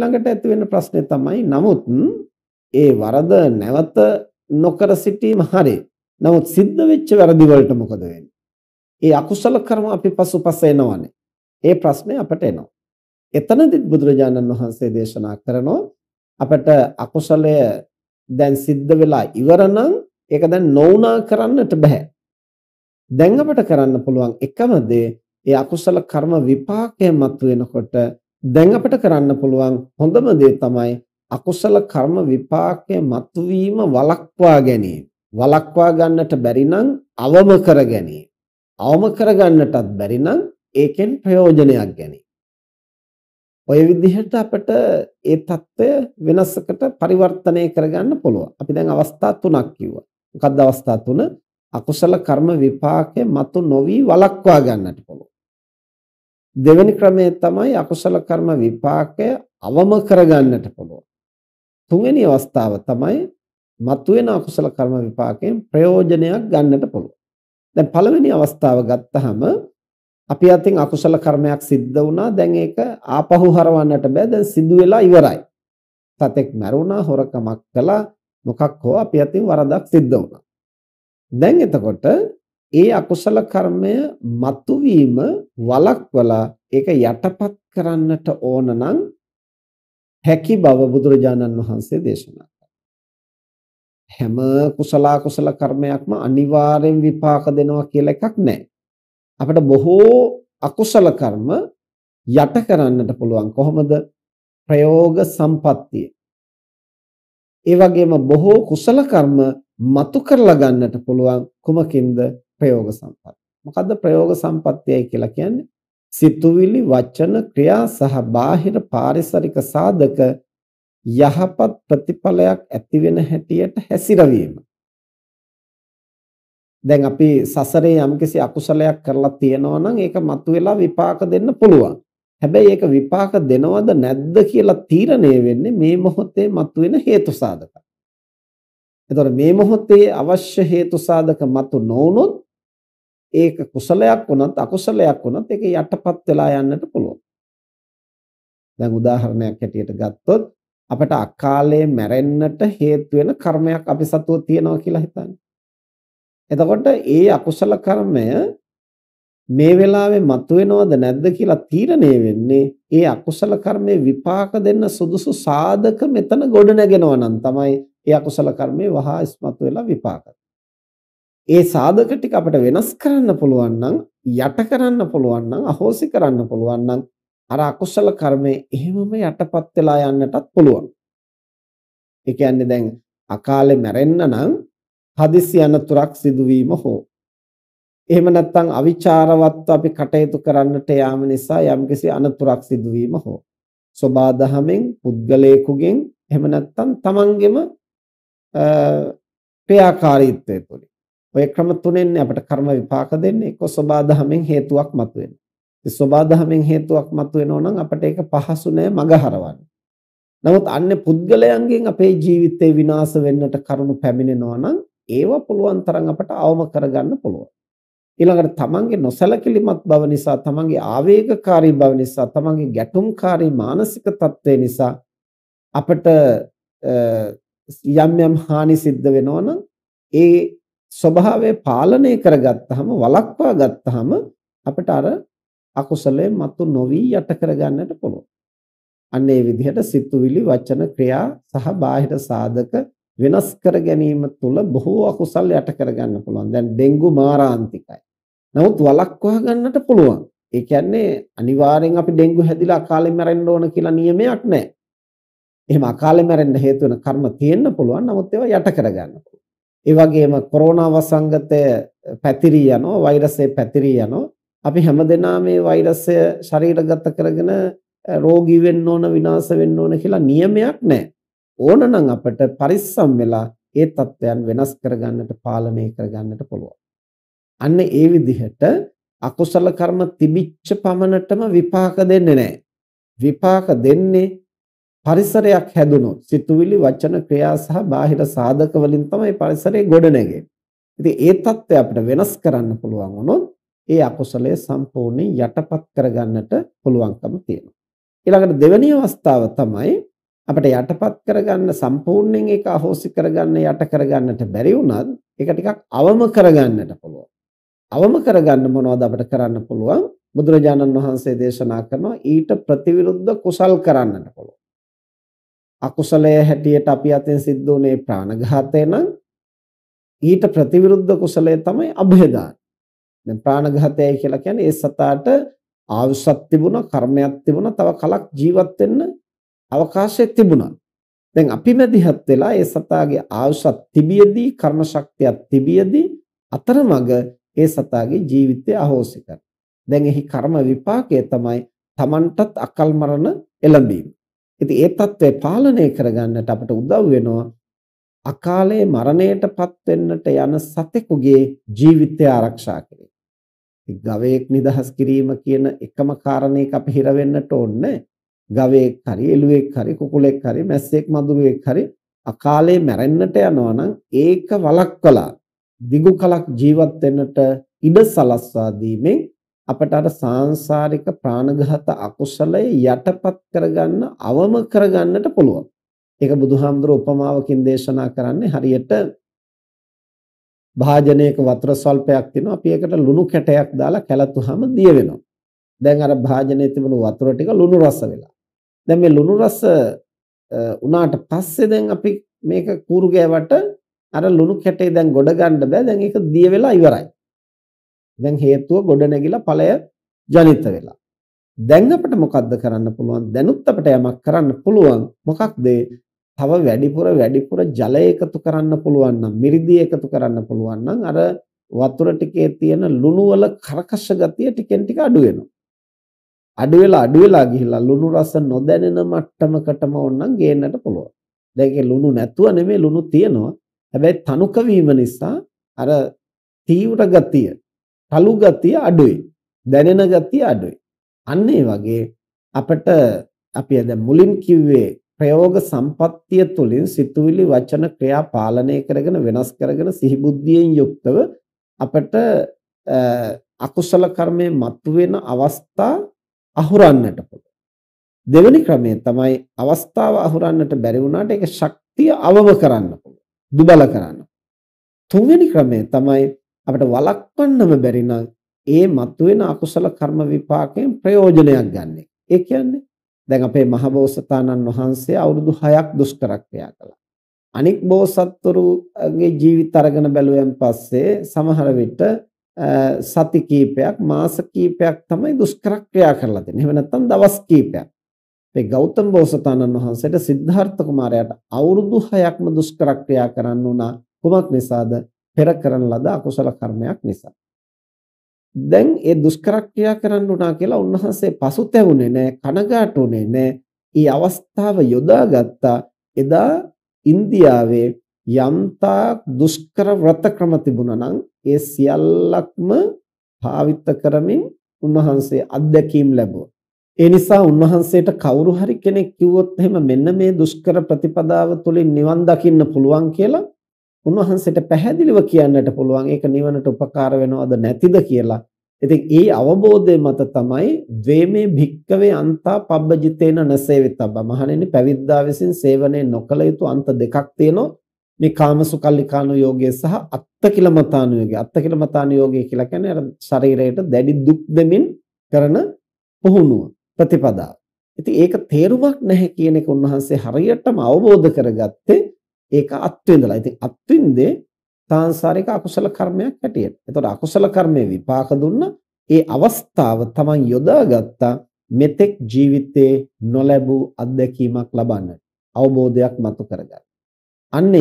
ළඟට ඇති වෙන ප්‍රශ්නේ තමයි නමුත් ඒ වරද නැවත නොකර සිටීම හරි. නමුත් සිද්ධ වෙච්ච වැරදි වලට මොකද වෙන්නේ? ඒ අකුසල කර්ම අපි පසුපස එනවනේ. ඒ ප්‍රශ්නේ අපට එනවා. එතනදිත් බුදුරජාණන් වහන්සේ දේශනා කරනවා අපට අකුසලය දැන් සිද්ධ වෙලා ඉවර නම් ඒක දැන් නොඋනා කරන්නට බෑ. දැන් අපට කරන්න පුළුවන් එකම දේ ඒ අකුසල කර්ම විපාකය මතුවෙනකොට දැන් අපිට කරන්න පුළුවන් හොඳම දේ තමයි අකුසල කර්ම විපාකයේ මතුවීම වළක්වා ගැනීම. වළක්වා ගන්නට බැරි නම් අවම කර ගැනීම. අවම කර ගන්නටත් බැරි නම් ඒකෙන් ප්‍රයෝජනයක් ගැනීම. ඔය විදිහට අපිට ඒ తত্ত্বය වෙනසකට පරිවර්තනය කරගන්න පුළුවන්. අපි දැන් අවස්ථා තුනක් කිව්වා. මොකක්ද අවස්ථා තුන? අකුසල කර්ම විපාකයේ මතු නොවි වළක්වා ගන්නට පුළුවන්. දෙවෙනි ක්‍රමය තමයි අකුසල කර්ම විපාකය අවම කරගන්නට පුළුවන්. තුන්වෙනි අවස්ථාව තමයි මතුවෙන අකුසල කර්ම විපාකයෙන් ප්‍රයෝජනයක් ගන්නට පුළුවන්. දැන් පළවෙනි අවස්ථාව ගත්තහම අපි අතින් අකුසල කර්මයක් සිද්ධ වුණා. දැන් ඒක ආපහු හරවන්නට බෑ. දැන් සිදු වෙලා ඉවරයි. සතෙක් මැරුණා, හොරකමක් කළා, මොකක් හෝ අපි අතින් වරදක් සිද්ධ වුණා. දැන් එතකොට ඒ අකුසල කර්මය මතුවීම වලක්වලා ඒක යටපත් කරන්නට ඕන නම් හැකි බව බුදුරජාණන් වහන්සේ දේශනා හැම කුසල කුසල කර්මයක්ම අනිවාර්යෙන් විපාක දෙනවා කියලා එකක් නැහැ. අපිට බොහෝ අකුසල කර්ම යට කරන්නට පුළුවන් කොහොමද? ප්‍රයෝග සම්පත්තිය. ඒ වගේම බොහෝ කුසල කර්ම මතු කරලා ගන්නට පුළුවන් කුමකින්ද? ප්‍රයෝග සම්පත්. මොකද්ද ප්‍රයෝග සම්පත්තියයි කියලා කියන්නේ? සිතුවිලි, වචන, ක්‍රියා සහ බාහිර පාරිසරික සාධක යහපත් ප්‍රතිඵලයක් ඇති වෙන හැටියට හැසිරවීම. දැන් අපි සසරේ යම්කිසි අකුසලයක් කරලා තියෙනවා නම් ඒක මතුවෙලා විපාක දෙන්න පුළුවන්. හැබැයි ඒක විපාක දෙනවද නැද්ද කියලා තීරණය වෙන්නේ මේ මොහොතේ මතුවෙන හේතු සාධක. එතකොට මේ මොහොතේ අවශ්‍ය හේතු සාධක මතු නොවුනොත් ඒක කුසලයක් වුණත් අකුසලයක් වුණත් ඒක යටපත් වෙලා යන්නට පුළුවන්. දැන් උදාහරණයක් ඇටියට ගත්තොත් අපට අකාලයේ මැරෙන්නට හේතු වෙන කර්මයක් අපි සතුව තියනවා කියලා හිතන්න. එතකොට ඒ අකුසල කර්මය මේ වෙලාවේ මතුවෙනවද නැද්ද කියලා තීරණය වෙන්නේ ඒ අකුසල කර්මයේ විපාක දෙන්න සුදුසු සාධක මෙතන ගොඩ නැගෙනවා නම් තමයි ඒ අකුසල කර්මයේ වහා ඉස්මතු වෙලා විපාක ඒ සාධක ටික අපිට වෙනස් කරන්න පුළුවන් නම් යට කරන්න පුළුවන් නම් අහෝසි කරන්න පුළුවන් නම් අර අකුසල කර්මය එහෙමම යටපත් වෙලා යන්නටත් පුළුවන්. ඒ කියන්නේ දැන් අකාලේ මැරෙන්න නම් හදිසි අනතුරක් සිදුවීම හෝ එහෙම නැත්නම් අවිචාරවත්ව අපි කටයුතු කරන්නට යාම නිසා යම්කිසි අනතුරක් සිදුවීම හෝ සෝබා දහමෙන් පුද්ගලයෙකුගෙන් එහෙම නැත්නම් තමන්ගෙම ක්‍රියාකාරීත්වය තුළ ඔය ක්‍රම තුනෙන්නේ අපට කර්ම විපාක දෙන්නේ එක්ක සබා දහමෙන් හේතුවක් මතුවෙන. ඉතින් සබා දහමෙන් හේතුවක් මතුවෙනෝ නම් අපට ඒක පහසු නෑ මඟ හරවන්න. නමුත් අන්නේ පුද්ගලයන්ගෙන් අපේ ජීවිතේ විනාශ වෙන්නට කරුණු පැමිණෙනවා නම් ඒව පුළුවන් තරම් අපට අවම කරගන්න පුළුවන්. ඊළඟට තමන්ගේ නොසලකිලිමත් බව නිසා තමන්ගේ ආවේගකාරී බව නිසා තමන්ගේ ගැටුම්කාරී මානසික තත්ත්වය නිසා අපට යම් යම් හානි සිද්ධ වෙනවා නම් ඒ ස්වභාවය පාලනය කරගත්තාම වළක්වා ගත්තාම අපිට අර අකුසලයේ මතු නොවි යට කරගන්නට පුළුවන්. අන්න ඒ විදිහට සිතුවිලි වචන ක්‍රියා සහ බාහිර සාධක වෙනස් කර ගැනීම තුළ බොහෝ අකුසල් යට කරගන්න පුළුවන්. දැන් ඩෙන්ගු මාරාන්තිකයි. නමුත් වළක්වා ගන්නට පුළුවන්. ඒ කියන්නේ අනිවාර්යෙන් අපි ඩෙන්ගු හැදිලා අකාලේ මැරෙන්න ඕන කියලා නියමයක් නැහැ. එහෙම අකාලේ මැරෙන්න හේතු වෙන කර්ම තියෙන්න පුළුවන්. නමුත් ඒවා යට කරගන්න පුළුවන්. ඒ වගේම කොරෝනා වසංගතය පැතිරී යනවා වෛරසය පැතිරී යනවා අපි හැමදෙනා මේ වෛරසය ශරීරගත කරගෙන රෝගී වෙන්න ඕන විනාශ වෙන්න ඕන කියලා නියමයක් නැහැ ඕනනම් අපිට පරිස්සම් වෙලා ඒ தත්වයන් වෙනස් කරගන්නට පාලනය කරගන්නට පුළුවන් අන්න ඒ විදිහට අකුසල කර්ම තිබිච්ච පමණටම විපාක දෙන්නේ නැහැ විපාක දෙන්නේ පරිසරයක් හැදුණොත් සිතුවිලි වචන ක්‍රියා සහ බාහිර සාධක වලින් තමයි පරිසරය ගොඩනැගෙන්නේ. ඉතින් ඒ తත්වය අපිට වෙනස් කරන්න පුළුවන් වුණොත් ඒ අකුසලය සම්පූර්ණයෙන් යටපත් කරගන්නට පුළුවන්කම තියෙනවා. ඊළඟට දෙවෙනි අවස්ථාව තමයි අපිට යටපත් කරගන්න සම්පූර්ණයෙන් ඒක අහෝසි කරගන්න යට කරගන්නට බැරි වුණත් ඒක ටිකක් අවම කරගන්නට පුළුවන්. අවම කරගන්න මොනවද අපිට කරන්න පුළුවන්? බුදුරජාණන් වහන්සේ දේශනා කරනවා ඊට ප්‍රතිවිරුද්ධ කුසල් කරන්නට අකුසලය හැටියට අපි අතෙන් සිද්ධ වුනේ ප්‍රාණඝාතය නම් ඊට ප්‍රතිවිරුද්ධ කුසලය තමයි અભේදාන. දැන් ප්‍රාණඝාතයයි කියලා කියන්නේ ඒ සතාට ආයුෂක් තිබුණා, කර්මයක් තිබුණා, තව කලක් ජීවත් වෙන්න අවකාශයක් තිබුණා. දැන් අපි මැදිහත් වෙලා ඒ සතාගේ ආයුෂත් තිබියදී කර්ම ශක්තියක් තිබියදී අතරමඟ ඒ සතාගේ ජීවිතය අහෝසි දැන් එහි කර්ම විපාකය තමයි Tamanටත් අකල් මරණ එළඹීම. ඉතින් ඒ తත්වේ පාලනය කරගන්නට අපට උදව් වෙනවා අකාලයේ මරණයටපත් වෙන්නට යන සතෙකුගේ ජීවිතය ආරක්ෂා කිරීම. ඉතින් ගවයෙක් නිදහස් කිරීම කියන එකම කාරණේක අපි හිර වෙන්නට ඕනේ. ගවයෙක් හරි එළුවෙක් හරි කුකුලෙක් හරි මැස්සෙක් මදුරුවෙක් හරි අකාලයේ මැරෙන්නට යනවා නම් ඒක වළක්වලා දිගු කලක් ජීවත් වෙන්නට ඉඩ සලස්වා දීමෙන් අපට අර සාංශාරික ප්‍රාණඝාත අකුසලය යටපත් කරගන්න අවම කරගන්නට පුළුවන්. ඒක බුදුහාමුදුර උපමාවකින් දේශනා කරන්නේ හරියට භාජනයක වතුර සල්පයක් තියෙනවා අපි ඒකට ලුණු කැටයක් දාලා කැලතුහම දිය වෙනවා. දැන් අර භාජනයේ තිබුණු වතුර ටික ලුණු රස වෙලා. දැන් මේ ලුණු රස උනාට පස්සේ දැන් අපි මේක කූරු ගෑවට අර ලුණු කැටේ දැන් ගොඩ ගන්න බෑ. දැන් ඒක දිය වෙලා ඉවරයි. දැන් හේතුව ගොඩනැගිලා ඵලය ජනිත වෙලා. දැන් අපිට මොකද්ද කරන්න පුළුවන්? දැනුත් අපිට යමක් කරන්න පුළුවන්. මොකක්ද? තව වැඩිපුර වැඩිපුර ජලය එකතු කරන්න පුළුවන් නම්, මිරිදී එකතු කරන්න පුළුවන් නම් අර වතුර ටිකේ තියෙන ලුණු වල කරකශ ගතිය ටිකෙන් ටික අඩු වෙනවා. අඩු වෙලා අඩු වෙලා ගිහිල්ලා ලුණු රස නොදැනෙන මට්ටමකටම ඕනනම් ගේන්නට පුළුවන්. දැන් ඒකේ ලුණු නැතුව නෙමෙයි ලුණු තියෙනවා. හැබැයි තනුක වීම නිසා අර තීව්‍ර ගතිය තලු ගතිය අඩුයි. දැනෙන ගතිය අඩුයි. අන්න ඒ වගේ අපිට අපි දැන් මුලින් කිව්වේ ප්‍රයෝග සම්පත්තිය තුළින් සිතුවිලි වචන ක්‍රියා පාලනය කරගෙන වෙනස් කරගෙන සිහිබුද්ධියෙන් යුක්තව අපට අකුසල කර්මයේ මතුවෙන අවස්ථා අහුරන්නට පුළුවන්. දෙවෙනි ක්‍රමය තමයි අවස්ථාව අහුරන්නට බැරි වුණාට ඒක ශක්තිය අවම කරන්න පුළුවන්. දුබල කරන්න. තුන්වෙනි ක්‍රමය තමයි අපිට වළක්වන්නම බැරි නම් ඒ මතුවෙන අකුසල කර්ම විපාකයෙන් ප්‍රයෝජනයක් ගන්න. ඒ කියන්නේ දැන් අපේ මහබෝසතාණන් වහන්සේ අවුරුදු 6ක් දුෂ්කර ක්‍රියා කළා. අනික් බෝසත්තුරුගේ ජීවිත අරගෙන බැලුවෙන් පස්සේ සමහර විට සති කීපයක් මාස කීපයක් තමයි දුෂ්කර ක්‍රියා කරලා තියෙන්නේ. එහෙම නැත්නම් දවස් කීපයක්. මේ ගෞතම බෝසතාණන් වහන්සේට සිද්ධාර්ථ කුමාරයාට අවුරුදු 6ක්ම දුෂ්කර ක්‍රියා කරන්න උනා. කුමක් නිසාද? පෙර කරන ලද අකුසල කර්මයක් නිසා. දැන් ඒ දුෂ්කර ක්‍රියා කරන්න උනා කියලා උන්වහන්සේ පසුතැවුනේ නැහැ, කනගාටුුනේ නැහැ. ඊ අවස්ථාව යොදාගත්තා එදා ඉන්දියාවේ යම්තා දුෂ්කර ව්‍රත ක්‍රම තිබුණා නම් ඒ සියල්ලක්ම භාවිත කරමින් උන්වහන්සේ අත්දැකීම් ලැබුවා. ඒ නිසා උන්වහන්සේට කවුරු හරි කෙනෙක් කිව්වොත් එහෙම මෙන්න මේ දුෂ්කර ප්‍රතිපදාව තුළින් නිවන් දකින්න පුළුවන් කියලා උන්වහන්සේට පැහැදිලිව කියන්නට පුළුවන් ඒක නිවනට උපකාර වෙනවද නැතිද කියලා. ඉතින් ඒ අවබෝධය මත තමයි ද්වේමේ භික්කවේ අන්තා පබ්බජිතේන නසේවිතබ්බ මහණෙනි පැවිද්දා විසින් සේවනයේ නොකල යුතු අන්ත දෙකක් තියෙනවා. මේ කාමසුකල්ලිකානු යෝගය සහ අත්තකිලමතානු යෝගය. අත්තකිලමතානු යෝගය කියලා කියන්නේ අර ශරීරයට දැඩි දුක් දෙමින් කරන පුහුණුව ප්‍රතිපදාව. ඉතින් ඒක තේරුමක් නැහැ කියන එක උන්වහන්සේ හරියටම අවබෝධ කරගත්තේ ඒක අත්විඳලා. ඉතින් අත්විඳේ සාංශාරික අකුසල කර්මයක් හැටියට. එතකොට අකුසල කර්මයේ විපාක දුන්න ඒ අවස්ථාව Taman යොදාගත්තා මෙතෙක් ජීවිතේ නොලැබූ අත්දැකීමක් ලබන්නට. අවබෝධයක් මතු කරගන්න. අන්නේ